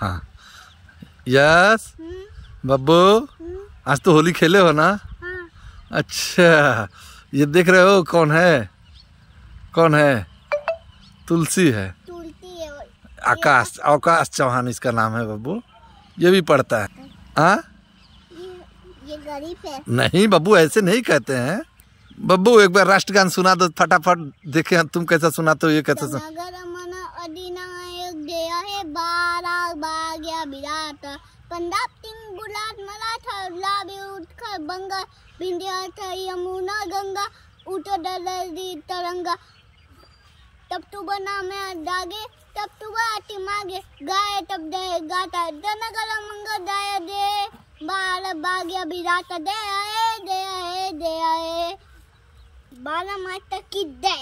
हाँ यस बब्बू आज तो होली खेले हो ना अच्छा ये देख रहे हो कौन है कौन है तुलसी है, आकाश अवकाश चौहान इसका नाम है बब्बू ये भी पढ़ता है आ? हाँ? ये, गरीब है। नहीं बब्बू ऐसे नहीं कहते हैं बब्बू एक बार राष्ट्रगान सुना दो फटाफट देखे तुम कैसा सुना तो ये कैसा तो सुना पंडाप तिंग गुलाट मराठा लाभ उठकर बंगा बिंदिया था यमुना गंगा उठो उठ दी तरंगा तब तू तो बना मैं दागे तब तू तो आती मागे गाय तब दे गाता दन गल मंग दाय दे बाल बागिया विराट दे आए दे आए दे आए बाल माता की दे